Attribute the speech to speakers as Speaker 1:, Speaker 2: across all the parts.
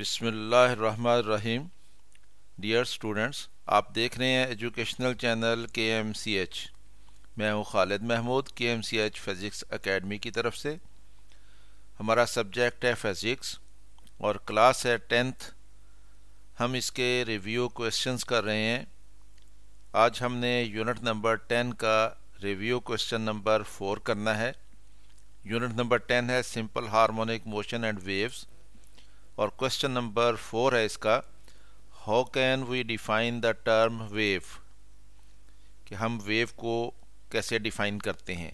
Speaker 1: बिसमीम dear students आप देख रहे हैं educational channel K M C H मैं हूँ Khalid Mahmood K M C H physics academy की तरफ से हमारा सब्जेक्ट है फ़िज़िक्स और क्लास है टेंथ हम इसके रिव्यू क्वेश्चंस कर रहे हैं आज हमने यूनिट नंबर टेन का रिव्यू क्वेश्चन नंबर फोर करना है यूनिट नंबर टेन है simple harmonic motion and waves और क्वेश्चन नंबर फोर है इसका how can we define the term wave कि हम वेव को कैसे डिफाइन करते हैं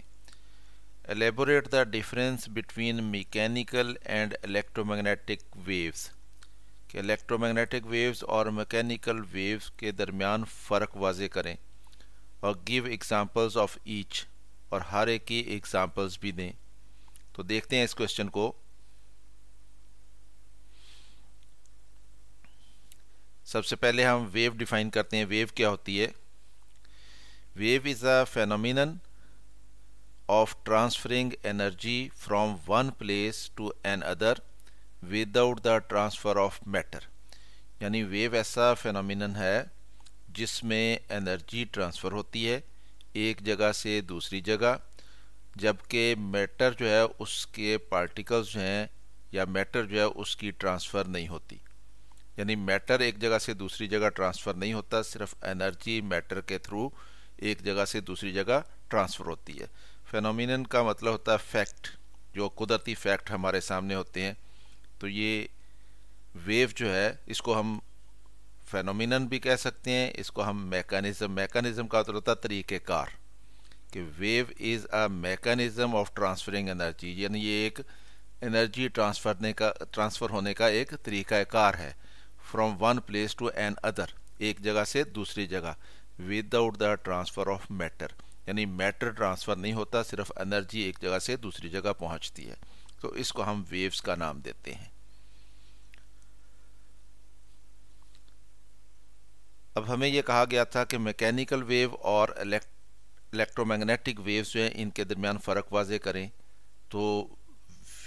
Speaker 1: elaborate the difference between mechanical and electromagnetic waves कि इलेक्ट्रोमैग्नेटिक वेव्स और मैकेनिकल वेव्स के दरमियान फ़र्क वाजे करें और गिव एग्जांपल्स ऑफ ईच और हर एक की एग्जांपल्स भी दें तो देखते हैं इस क्वेश्चन को सबसे पहले हम वेव डिफाइन करते हैं वेव क्या होती है wave is a phenomenon of transferring energy from one place to another without the transfer of matter यानी वेव ऐसा फेनोमिन है जिसमें एनर्जी ट्रांसफ़र होती है एक जगह से दूसरी जगह जबकि मैटर जो है उसके पार्टिकल्स जो हैं या मैटर जो है उसकी ट्रांसफ़र नहीं होती यानी मैटर एक जगह से दूसरी जगह ट्रांसफ़र नहीं होता सिर्फ एनर्जी मैटर के थ्रू एक जगह से दूसरी जगह ट्रांसफ़र होती है फेनोमिन का मतलब होता है फैक्ट जो कुदरती फैक्ट हमारे सामने होते हैं तो ये वेव जो है इसको हम फेनोमिन भी कह सकते हैं इसको हम मैकेनिज़्म मैकेनिज़्म का होता है तरीक़ेकार कि wave is a mechanism of transferring energy यानी ये एक एनर्जी ट्रांसफरने का ट्रांसफ़र होने का एक तरीक़ाकार है from one place to another एक जगह से दूसरी जगह without the transfer of matter यानी मैटर ट्रांसफ़र नहीं होता सिर्फ एनर्जी एक जगह से दूसरी जगह पहुंचती है तो इसको हम वेव्स का नाम देते हैं अब हमें यह कहा गया था कि मैकेनिकल वेव और इलेक्ट्रोमैग्नेटिक वेव्स जो हैं इनके दरमियान फ़र्क वाजे करें तो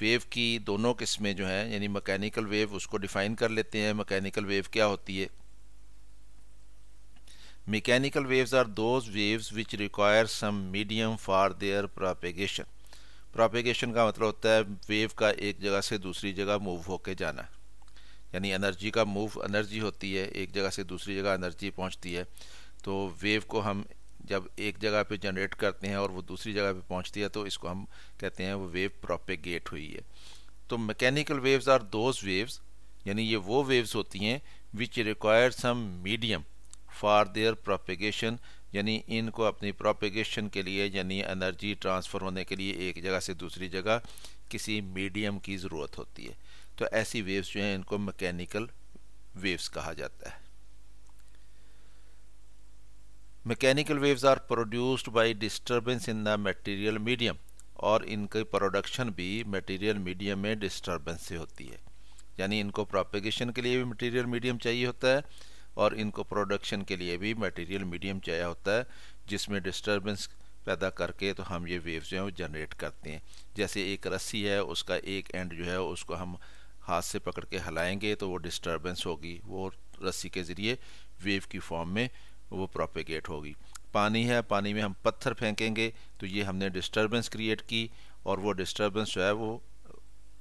Speaker 1: वेव की दोनों किस्में जो हैं यानी मैकेनिकल वेव उसको डिफाइन कर लेते हैं मैकेनिकल वेव क्या होती है mechanical waves are those waves which require some medium for their propagation propagation का मतलब होता है वेव का एक जगह से दूसरी जगह मूव होके जाना यानी एनर्जी का मूव एनर्जी होती है एक जगह से दूसरी जगह एनर्जी पहुंचती है तो वेव को हम जब एक जगह पे जनरेट करते हैं और वो दूसरी जगह पे पहुंचती है तो इसको हम कहते हैं वो वेव प्रोपेगेट हुई है तो mechanical waves are those waves यानी ये वो वेव्स होती हैं which require some medium for their propagation यानी इनको अपनी प्रोपेगेशन के लिए यानी एनर्जी ट्रांसफ़र होने के लिए एक जगह से दूसरी जगह किसी मीडियम की ज़रूरत होती है तो ऐसी वेव्स जो हैं इनको मैकेनिकल वेव्स कहा जाता है mechanical waves are produced by disturbance in the material medium और इनकी प्रोडक्शन भी मटेरियल मीडियम में डिस्टर्बेंस से होती है यानी इनको प्रोपेगेशन के लिए भी मटेरियल मीडियम चाहिए होता है और इनको प्रोडक्शन के लिए भी मटेरियल मीडियम चाहिए होता है जिसमें डिस्टर्बेंस पैदा करके तो हम ये वेव्स जो हैं जनरेट करते हैं जैसे एक रस्सी है उसका एक एंड जो है उसको हम हाथ से पकड़ के हलाएंगे तो वो डिस्टर्बेंस होगी वो रस्सी के ज़रिए वेव की फॉर्म में वो प्रोपेगेट होगी पानी है पानी में हम पत्थर फेंकेंगे तो ये हमने डिस्टर्बेंस क्रिएट की और वो डिस्टर्बेंस जो है वो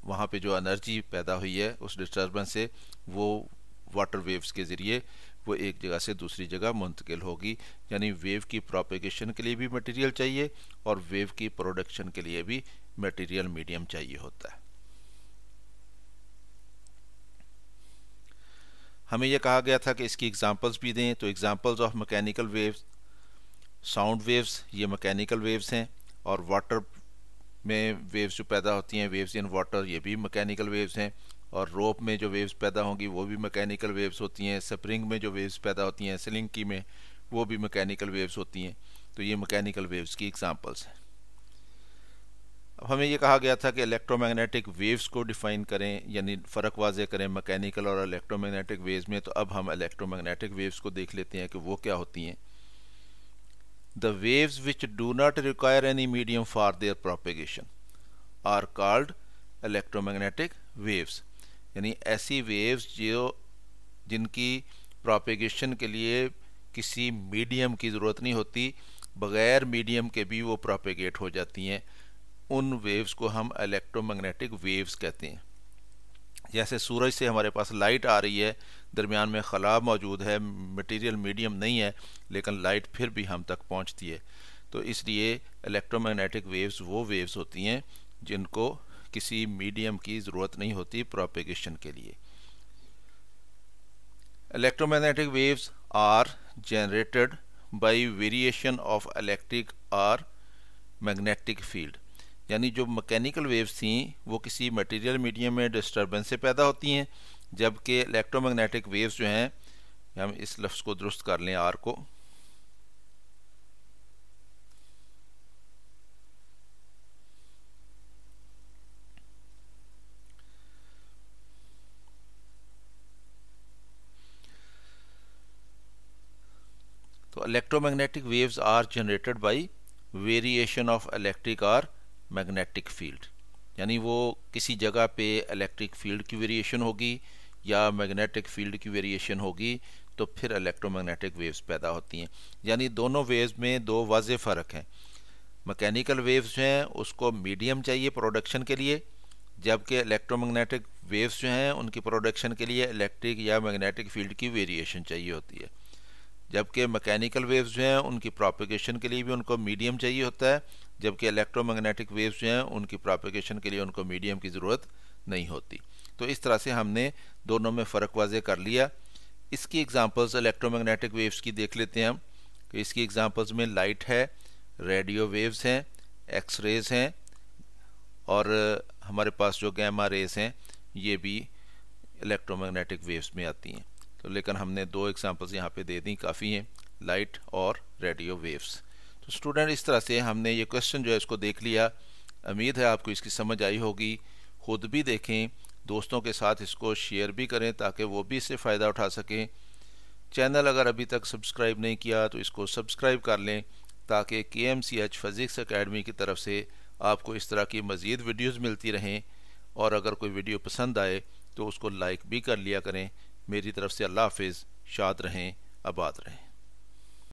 Speaker 1: वहाँ पे जो एनर्जी पैदा हुई है उस डिस्टर्बेंस से वो वाटर वेव्स के ज़रिए वो एक जगह से दूसरी जगह मुंतकिल होगी यानी वेव की प्रोपेगेशन के लिए भी मटेरियल चाहिए और वेव की प्रोडक्शन के लिए भी मटेरियल मीडियम चाहिए होता है हमें यह कहा गया था कि इसकी एग्जांपल्स भी दें तो examples of mechanical waves sound waves ये मैकेनिकल वेव्स हैं और वाटर में वेव्स जो पैदा होती हैं वेव्स इन वाटर ये भी मैकेनिकल वेव्स हैं और रोप में जो वेव्स पैदा होंगी वो भी मैकेनिकल वेव्स होती हैं स्प्रिंग में जो वेव्स पैदा होती हैं सिलिंकी में वो भी मैकेनिकल वेव्स होती हैं तो ये मैकेनिकल वेव्स की एग्जांपल्स हैं अब हमें यह कहा गया था कि इलेक्ट्रोमैग्नेटिक वेव्स को डिफाइन करें यानी फ़र्क वाजे करें मैकेनिकल और इलेक्ट्रोमैग्नेटिक वेव्स में तो अब हम इलेक्ट्रोमैग्नेटिक वेव्स को देख लेते हैं कि वो क्या होती हैं the waves which do not require any medium for their propagation are called electromagnetic waves यानी ऐसी वेव्स जो जिनकी प्रोपिगेशन के लिए किसी मीडियम की ज़रूरत नहीं होती बग़ैर मीडियम के भी वो प्रोपिगेट हो जाती हैं उन वेव्स को हम इलेक्ट्रोमैग्नेटिक वेव्स कहते हैं जैसे सूरज से हमारे पास लाइट आ रही है दरमियान में खला मौजूद है मटेरियल मीडियम नहीं है लेकिन लाइट फिर भी हम तक पहुंचती है तो इसलिए इलेक्ट्रोमैग्नेटिक वेव्स वो वेव्स होती हैं जिनको किसी मीडियम की ज़रूरत नहीं होती प्रोपेगेशन के लिए electromagnetic waves are generated by variation of electric or magnetic field यानी जो मैकेनिकल वेव्स थी वो किसी मटेरियल मीडियम में डिस्टर्बेंस से पैदा होती हैं जबकि इलेक्ट्रोमैग्नेटिक वेव्स जो हैं हम इस लफ्ज़ को दुरुस्त कर लें आर को तो electromagnetic waves are generated by variation of electric or magnetic field यानी वो किसी जगह पे इलेक्ट्रिक फील्ड की वेरिएशन होगी या मैग्नेटिक फील्ड की वेरिएशन होगी तो फिर इलेक्ट्रोमैग्नेटिक वेव्स पैदा होती हैं यानी दोनों वेव्स में दो वाज फ़र्क हैं मैकेनिकल वेव्स जो हैं उसको मीडियम चाहिए प्रोडक्शन के लिए जबकि इलेक्ट्रोमैग्नेटिक वेव्स जो हैं उनकी प्रोडक्शन के लिए इलेक्ट्रिक या मैग्नेटिक फील्ड की वेरिएशन चाहिए होती है जबकि मैकेनिकल वेव्स जो हैं उनकी प्रोपिगेशन के लिए भी उनको मीडियम चाहिए होता है जबकि इलेक्ट्रोमैग्नेटिक वेव्स जो हैं उनकी प्रॉपिकेशन के लिए उनको मीडियम की ज़रूरत नहीं होती तो इस तरह से हमने दोनों में फ़र्क वाजे कर लिया इसकी एग्जांपल्स इलेक्ट्रोमैग्नेटिक वेव्स की देख लेते हैं हम कि तो इसकी एग्जांपल्स में लाइट है रेडियो वेव्स हैं एक्स रेज हैं और uh, हमारे पास जो गैमा रेज हैं ये भी इलेक्ट्रोमैग्नेटिक वेव्स में आती हैं तो लेकिन हमने दो एग्ज़ाम्पल्स यहाँ पर दे दी काफ़ी हैं लाइट और रेडियो वेव्स तो स्टूडेंट इस तरह से हमने ये क्वेश्चन जो है इसको देख लिया उम्मीद है आपको इसकी समझ आई होगी खुद भी देखें दोस्तों के साथ इसको शेयर भी करें ताकि वो भी इससे फ़ायदा उठा सकें चैनल अगर अभी तक सब्सक्राइब नहीं किया तो इसको सब्सक्राइब कर लें ताकि K M C H physics academy की तरफ से आपको इस तरह की मज़ीद वीडियोज़ मिलती रहें और अगर कोई वीडियो पसंद आए तो उसको लाइक भी कर लिया करें मेरी तरफ से अल्लाह हाफिज़ शाद रहें आबाद रहें